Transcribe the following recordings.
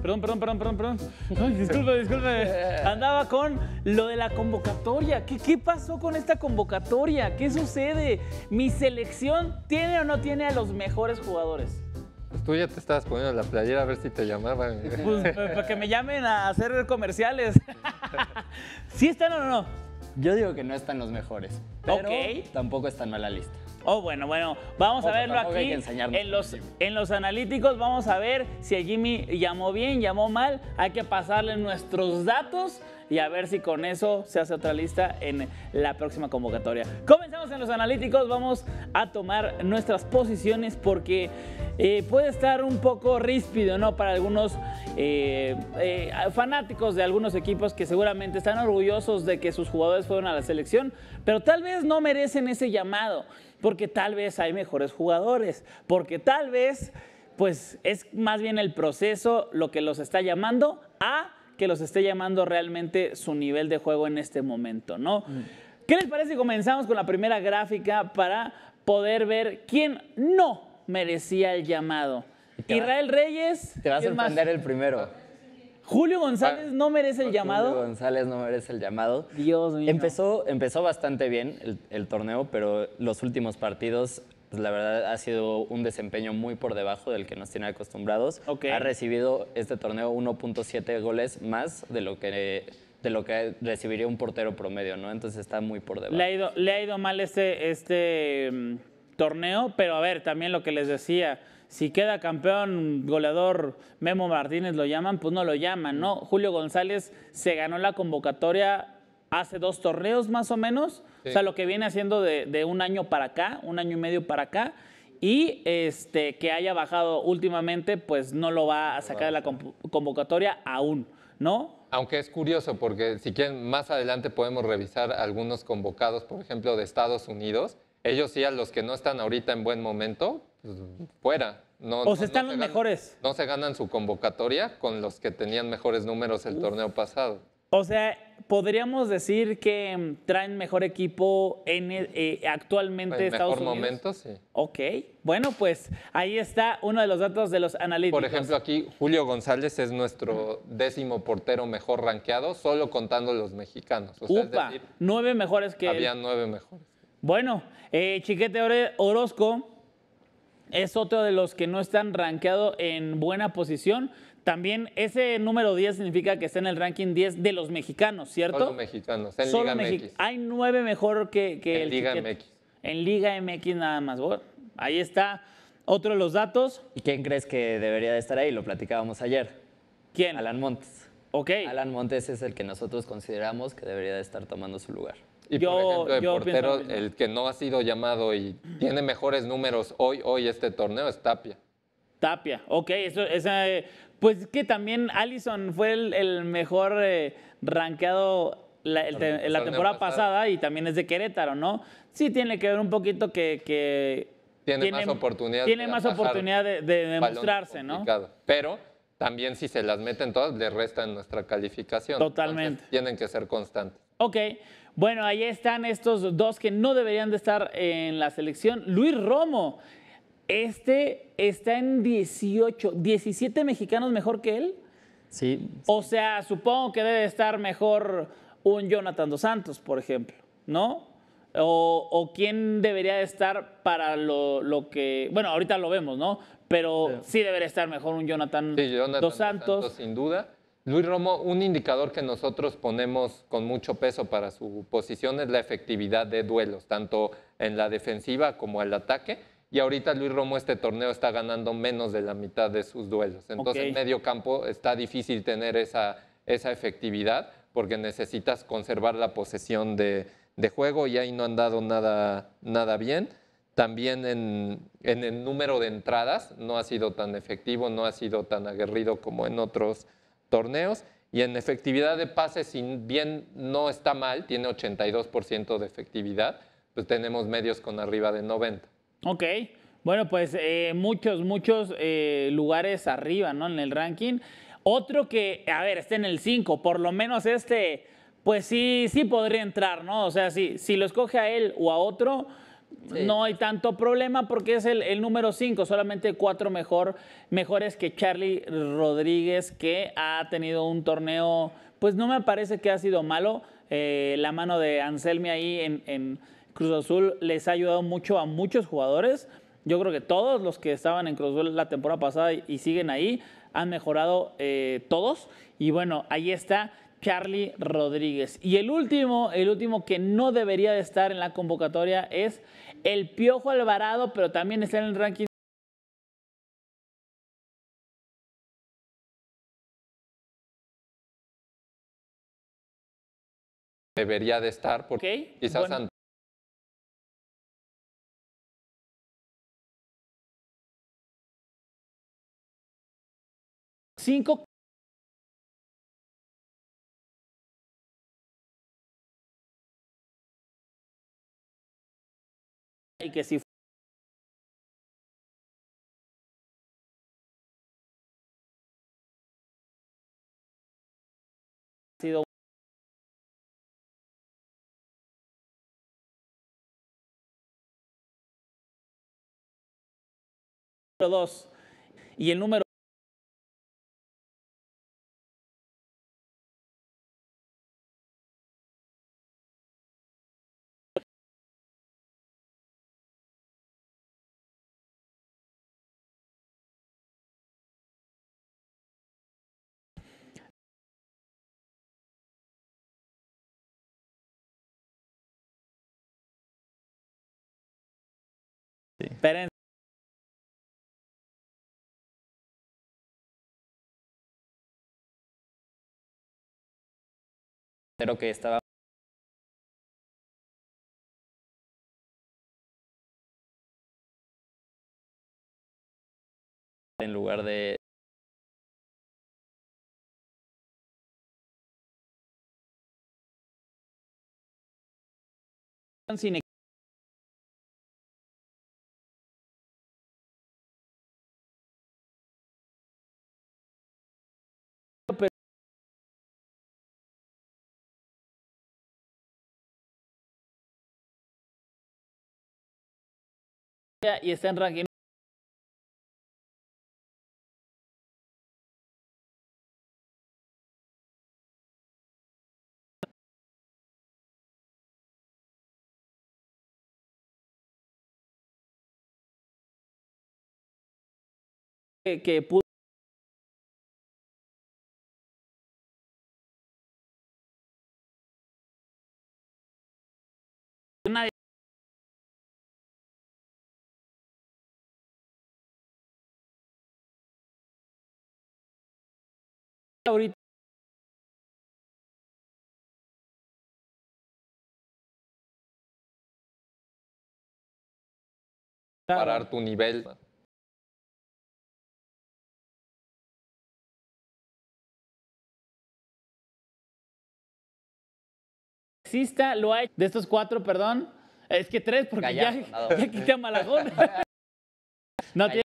Perdón, perdón, perdón, perdón, perdón. disculpe, disculpe. Andaba con lo de la convocatoria. ¿Qué, pasó con esta convocatoria? ¿Qué sucede? ¿Mi selección tiene o no tiene a los mejores jugadores? Pues tú ya te estabas poniendo la playera a ver si te llamaban. Pues, pues para que me llamen a hacer comerciales. ¿Sí están o no? Yo digo que no están los mejores. Pero tampoco están en mala lista. Oh, bueno, bueno, vamos a verlo aquí. En los, en los analíticos vamos a ver si Jimmy llamó bien, llamó mal. Hay que pasarle nuestros datos y a ver si con eso se hace otra lista en la próxima convocatoria. Comenzamos en los analíticos, vamos a tomar nuestras posiciones porque eh, puede estar un poco ríspido, ¿no? Para algunos eh, eh, fanáticos de algunos equipos que seguramente están orgullosos de que sus jugadores fueron a la selección, pero tal vez no merecen ese llamado, porque tal vez hay mejores jugadores, porque tal vez, pues es más bien el proceso lo que los está llamando a que los esté llamando realmente su nivel de juego en este momento, ¿no? Mm. ¿Qué les parece si comenzamos con la primera gráfica para poder ver quién no merecía el llamado? Israel Reyes. Te vas a sorprender el primero. Julio González ah, no merece el llamado. Julio González no merece el llamado. Dios mío. Empezó, empezó bastante bien el torneo, pero los últimos partidos pues la verdad ha sido un desempeño muy por debajo del que nos tiene acostumbrados. Ha recibido este torneo 1.7 goles más de lo que de lo que recibiría un portero promedio, ¿no? Entonces está muy por debajo. Le ha ido, mal este, este mm, torneo, pero a ver, también lo que les decía, si queda campeón goleador Memo Martínez lo llaman, pues no lo llaman, ¿no? Mm. Julio González se ganó la convocatoria hace dos torneos más o menos. O sea, lo que viene haciendo de, un año para acá, un año y medio para acá. Y este, que haya bajado últimamente, pues no lo va a sacar de la convocatoria aún, ¿no? Aunque es curioso, porque si quieren, más adelante podemos revisar algunos convocados, por ejemplo, de Estados Unidos. Ellos sí, a los que no están ahorita en buen momento, pues, fuera. No, o se están los mejores. No se ganan su convocatoria con los que tenían mejores números el torneo pasado. O sea, podríamos decir que mm, traen mejor equipo en, eh, actualmente en Estados mejor Unidos. momento, sí. Ok. Bueno, pues ahí está uno de los datos de los analíticos. Por ejemplo, aquí Julio González es nuestro décimo portero mejor rankeado, solo contando los mexicanos. Upa, nueve mejores que. Había nueve mejores. Bueno, eh, Chiquete Orozco es otro de los que no están rankeado en buena posición. También ese número 10 significa que está en el ranking 10 de los mexicanos, ¿cierto? Solo mexicanos, en Liga MX. Hay nueve mejor que, que en Liga MX. En Liga MX nada más. ahí está otro de los datos. ¿Y quién crees que debería de estar ahí? Lo platicábamos ayer. ¿Quién? Alan Montes. Ok. Alan Montes es el que nosotros consideramos que debería de estar tomando su lugar. Y yo, por ejemplo, el portero, el que no ha sido llamado y tiene mejores números hoy, hoy este torneo es Tapia. Tapia, ok, eso, esa pues que también Allison fue el, mejor ranqueado eh, rankeado la, temporada pasada y también es de Querétaro, ¿no? Sí tiene que ver un poquito que... tiene, más oportunidad. Tiene más oportunidad de, demostrarse, ¿no? Pero también si se las meten todas, le en nuestra calificación. Totalmente. tienen que ser constantes. Ok. Bueno, ahí están estos dos que no deberían de estar en la selección. Luis Romo, este está en 18, 17 mexicanos mejor que él. Sí. O sea, supongo que debe estar mejor un Jonathan dos Santos, por ejemplo, ¿no? O, quién debería estar para lo, que. Bueno, ahorita lo vemos, ¿no? Pero sí, debería estar mejor un Jonathan, sí, Jonathan dos Santos. Sin duda. Luis Romo, un indicador que nosotros ponemos con mucho peso para su posición es la efectividad de duelos, tanto en la defensiva como en el ataque y ahorita Luis Romo este torneo está ganando menos de la mitad de sus duelos. Entonces, en medio campo está difícil tener esa, efectividad porque necesitas conservar la posesión de, juego y ahí no han dado nada, bien. También en, en, el número de entradas no ha sido tan efectivo, no ha sido tan aguerrido como en otros torneos. Y en efectividad de pases, si bien no está mal, tiene 82% de efectividad, pues tenemos medios con arriba de 90. Ok. Bueno, pues eh, muchos, muchos eh, lugares arriba, ¿no? En el ranking. Otro que, a ver, está en el 5, por lo menos este, pues sí, sí podría entrar, ¿no? O sea, sí, si lo escoge a él o a otro, no hay tanto problema porque es el, número 5, solamente cuatro mejor, mejores que Charlie Rodríguez, que ha tenido un torneo, pues no me parece que ha sido malo. Eh, la mano de Anselmi ahí en Cruz Azul les ha ayudado mucho a muchos jugadores. Yo creo que todos los que estaban en Cruz Azul la temporada pasada y siguen ahí han mejorado eh, todos. Y bueno, ahí está Charlie Rodríguez. Y el último, el último que no debería de estar en la convocatoria es el Piojo Alvarado, pero también está en el ranking. Debería de estar porque quizás Cinco y que si sido dos y el número Pero que estaba en lugar de sin y está en ranking que, que pudo ahorita parar tu nivel. Exista, lo hay de estos cuatro, perdón. Es que tres, porque ya, quita Malagón. no tiene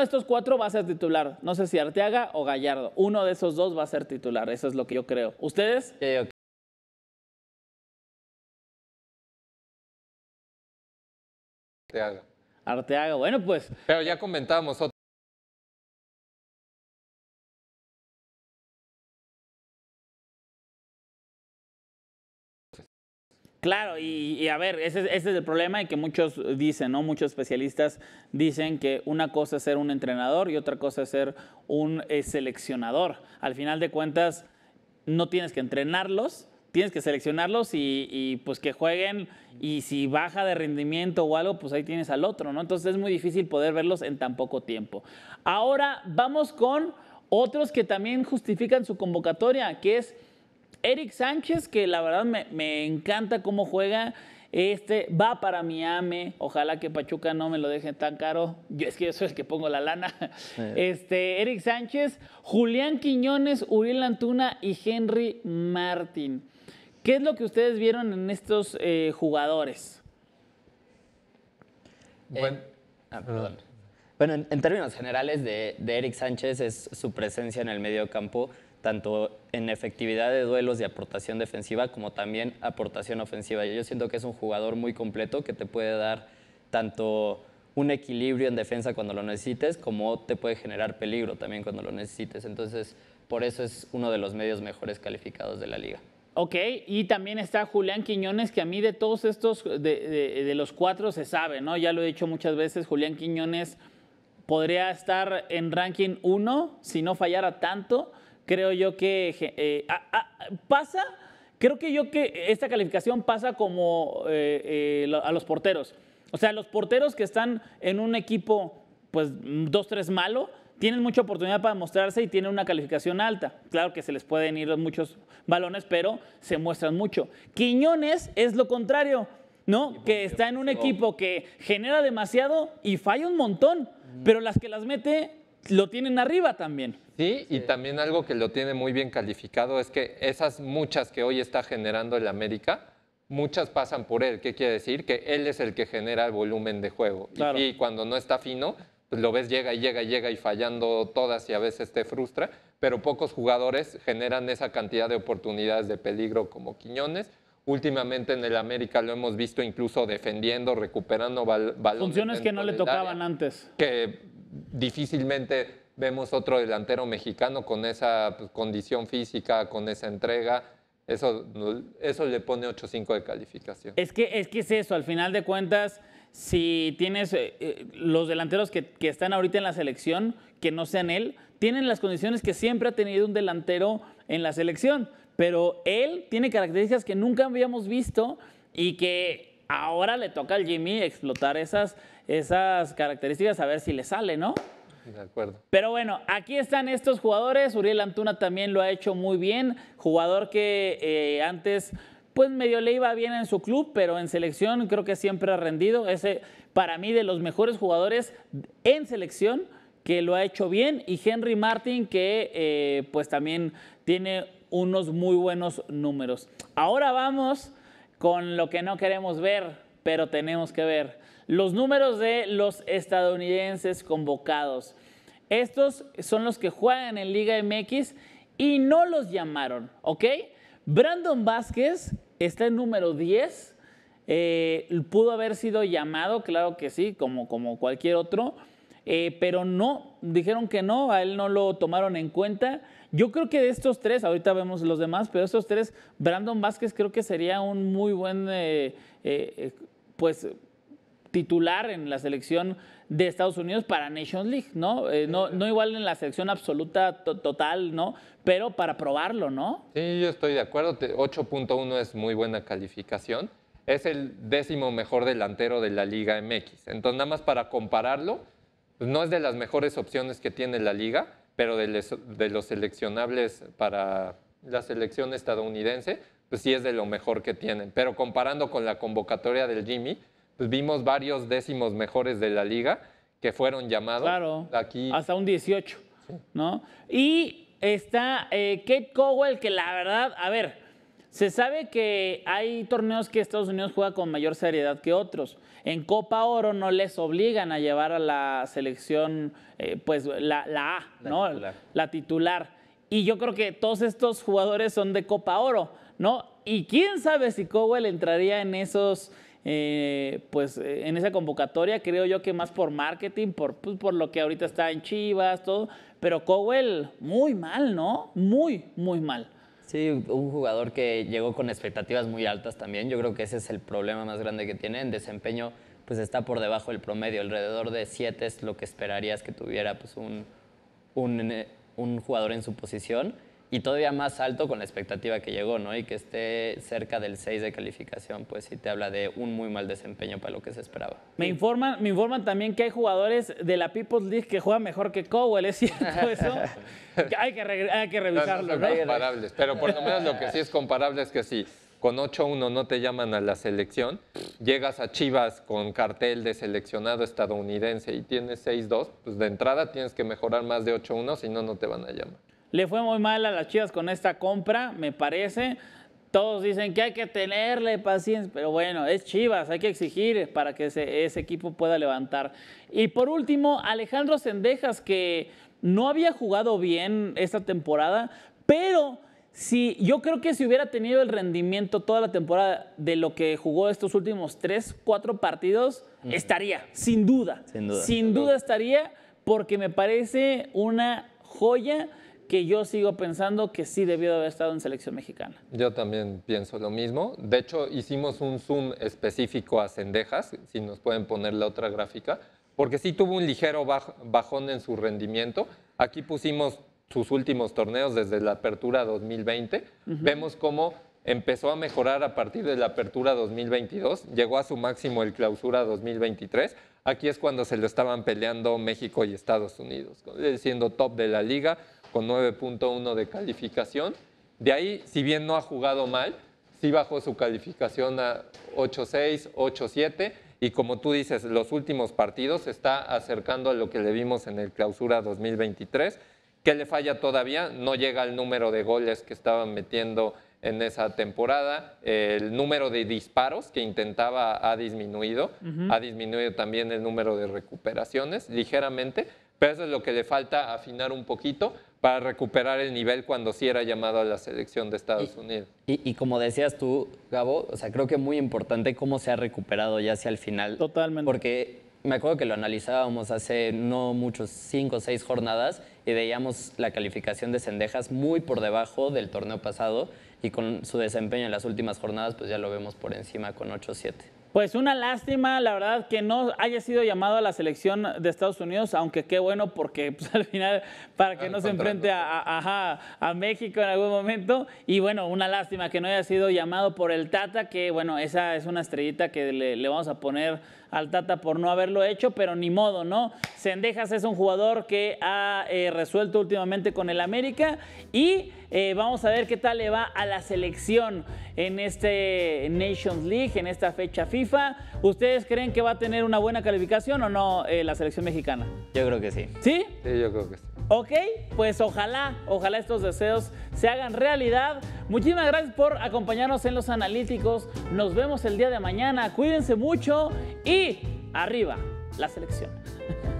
de estos cuatro va a ser titular. No sé si Arteaga o Gallardo. Uno de esos dos va a ser titular. Eso es lo que yo creo. ¿Ustedes? Arteaga. Arteaga, bueno, pues. Pero ya comentábamos otro. Claro, y, a ver, ese, es el problema y que muchos dicen, ¿no? Muchos especialistas dicen que una cosa es ser un entrenador y otra cosa es ser un eh, seleccionador. Al final de cuentas, no tienes que entrenarlos, tienes que seleccionarlos y, y, pues que jueguen y si baja de rendimiento o algo, pues ahí tienes al otro, ¿no? Entonces es muy difícil poder verlos en tan poco tiempo. Ahora vamos con otros que también justifican su convocatoria, que es Eric Sánchez, que la verdad me, encanta cómo juega. Este va para Miami. Ojalá que Pachuca no me lo deje tan caro. Yo, es que yo soy el que pongo la lana. Este, Eric Sánchez, Julián Quiñones, Uriel Antuna y Henry Martin. ¿Qué es lo que ustedes vieron en estos eh, jugadores? Bueno, eh, ah, perdón. bueno en, términos generales de, de Eric Sánchez es su presencia en el medio campo tanto en efectividad de duelos y aportación defensiva como también aportación ofensiva. Yo siento que es un jugador muy completo que te puede dar tanto un equilibrio en defensa cuando lo necesites como te puede generar peligro también cuando lo necesites. Entonces, por eso es uno de los medios mejores calificados de la liga. Ok, y también está Julián Quiñones, que a mí de todos estos, de, los cuatro se sabe, ¿no? Ya lo he dicho muchas veces, Julián Quiñones podría estar en ranking uno si no fallara tanto creo yo que eh, eh, ah, ah, pasa, creo que yo que esta calificación pasa como eh, a los porteros. O sea, los porteros que están en un equipo, pues, 2-3 malo, tienen mucha oportunidad para mostrarse y tienen una calificación alta. Claro que se les pueden ir muchos balones, pero se muestran mucho. Quiñones es lo contrario, ¿no? Que está en un equipo que genera demasiado y falla un montón, pero las que las mete lo tienen arriba también. Sí, y también algo que lo tiene muy bien calificado es que esas muchas que hoy está generando el América, muchas pasan por él. ¿Qué quiere decir? Que él es el que genera el volumen de juego. Y, cuando no está fino, pues lo ves llega y llega y llega y fallando todas y a veces te frustra, pero pocos jugadores generan esa cantidad de oportunidades de peligro como Quiñones. Últimamente en el América lo hemos visto incluso defendiendo, recuperando Funciones que no le tocaban antes. Que difícilmente vemos otro delantero mexicano con esa pues, condición física, con esa entrega. Eso, eso le pone 8-5 de calificación. Es que, es que es eso, al final de cuentas, si tienes eh, eh, los delanteros que, que, están ahorita en la selección, que no sean él, tienen las condiciones que siempre ha tenido un delantero en la selección, pero él tiene características que nunca habíamos visto y que Ahora le toca al Jimmy explotar esas, esas características, a ver si le sale, ¿no? De acuerdo. Pero bueno, aquí están estos jugadores. Uriel Antuna también lo ha hecho muy bien. Jugador que eh, antes, pues medio le iba bien en su club, pero en selección creo que siempre ha rendido. Ese, para mí, de los mejores jugadores en selección que lo ha hecho bien. Y Henry Martin, que eh, pues también tiene unos muy buenos números. Ahora vamos con lo que no queremos ver, pero tenemos que ver. Los números de los estadounidenses convocados. Estos son los que juegan en Liga MX y no los llamaron, ¿ok? Brandon Vázquez está en número 10. Eh, pudo haber sido llamado, claro que sí, como, como cualquier otro eh, pero no, dijeron que no, a él no lo tomaron en cuenta. Yo creo que de estos tres, ahorita vemos los demás, pero de estos tres, Brandon Vázquez creo que sería un muy buen, eh, eh, pues, titular en la selección de Estados Unidos para Nations League, ¿no? no, igual en la selección absoluta total, ¿no? Pero para probarlo, ¿no? Sí, yo estoy de acuerdo. 8.1 es muy buena calificación. Es el décimo mejor delantero de la Liga MX. Entonces, nada más para compararlo, pues, no es de las mejores opciones que tiene la liga, pero de, los seleccionables para la selección estadounidense, pues sí es de lo mejor que tienen. Pero comparando con la convocatoria del Jimmy, pues vimos varios décimos mejores de la liga que fueron llamados. aquí. Hasta un 18, ¿no? Y está eh, Kate Cowell, que la verdad, a ver, se sabe que hay torneos que Estados Unidos juega con mayor seriedad que otros. En Copa Oro no les obligan a llevar a la selección, eh, pues la, la A, la ¿no? Titular. La titular. Y yo creo que todos estos jugadores son de Copa Oro, ¿no? Y quién sabe si Cowell entraría en esos, eh, pues eh, en esa convocatoria, creo yo que más por marketing, por, pues, por lo que ahorita está en Chivas, todo. Pero Cowell, muy mal, ¿no? Muy, muy mal. Sí, un jugador que llegó con expectativas muy altas también. Yo creo que ese es el problema más grande que tiene. En desempeño, pues está por debajo del promedio. Alrededor de 7 es lo que esperarías que tuviera pues, un jugador en su posición y todavía más alto con la expectativa que llegó, ¿no? Y que esté cerca del 6 de calificación, pues sí te habla de un muy mal desempeño para lo que se esperaba. Me informan, me informan también que hay jugadores de la People's League que juegan mejor que Cowell, ¿es cierto eso? hay, que revisarlo, ¿no? comparables, pero por lo menos lo que sí es comparable es que si con 8-1 no te llaman a la selección, llegas a Chivas con cartel de seleccionado estadounidense y tienes 6-2, pues de entrada tienes que mejorar más de 8-1, si no, no te van a llamar. Le fue muy mal a las Chivas con esta compra, me parece. Todos dicen que hay que tenerle paciencia, pero bueno, es Chivas, hay que exigir para que ese, equipo pueda levantar. Y por último, Alejandro Sendejas, que no había jugado bien esta temporada, pero si, yo creo que si hubiera tenido el rendimiento toda la temporada de lo que jugó estos últimos tres, cuatro partidos, estaría, sin duda. Sin duda. Sin duda estaría, porque me parece una joya que yo sigo pensando que sí debió haber estado en selección mexicana. Yo también pienso lo mismo. De hecho, hicimos un zoom específico a Cendejas, si nos pueden poner la otra gráfica, porque sí tuvo un ligero bajón en su rendimiento. Aquí pusimos sus últimos torneos desde la apertura 2020. Vemos cómo empezó a mejorar a partir de la apertura 2022, llegó a su máximo el clausura 2023. Aquí es cuando se lo estaban peleando México y Estados Unidos, eh, siendo top de la liga, con 9.1 de calificación. De ahí, si bien no ha jugado mal, sí bajó su calificación a 8.6, 8.7 y como tú dices, los últimos partidos está acercando a lo que le vimos en el clausura 2023. ¿Qué le falla todavía? No llega al número de goles que estaban metiendo en esa temporada. El número de disparos que intentaba ha disminuido. Ha disminuido también el número de recuperaciones ligeramente, pero eso es lo que le falta afinar un poquito para recuperar el nivel cuando sí era llamado a la selección de Estados Unidos. Y, como decías tú, Gabo, o sea, creo que es muy importante cómo se ha recuperado ya hacia el final. Totalmente. Porque me acuerdo que lo analizábamos hace no muchos, cinco o seis jornadas, y veíamos la calificación de Cendejas muy por debajo del torneo pasado, y con su desempeño en las últimas jornadas, pues ya lo vemos por encima con 8-7. Pues una lástima, la verdad, que no haya sido llamado a la selección de Estados Unidos, aunque qué bueno, porque pues, al final, para que no se enfrente a, México en algún momento. Y bueno, una lástima que no haya sido llamado por el Tata, que bueno, esa es una estrellita que le, vamos a poner al Tata por no haberlo hecho, pero ni modo, ¿no? Sendejas es un jugador que ha eh, resuelto últimamente con el América y eh, vamos a ver qué tal le va a la selección en este Nations League, en esta fecha FIFA. ¿Ustedes creen que va a tener una buena calificación o no eh, la selección mexicana? Yo creo que sí. ¿Sí? Sí, yo creo que sí. Ok, pues ojalá, ojalá estos deseos se hagan realidad. Muchísimas gracias por acompañarnos en Los Analíticos. Nos vemos el día de mañana. Cuídense mucho y arriba la selección.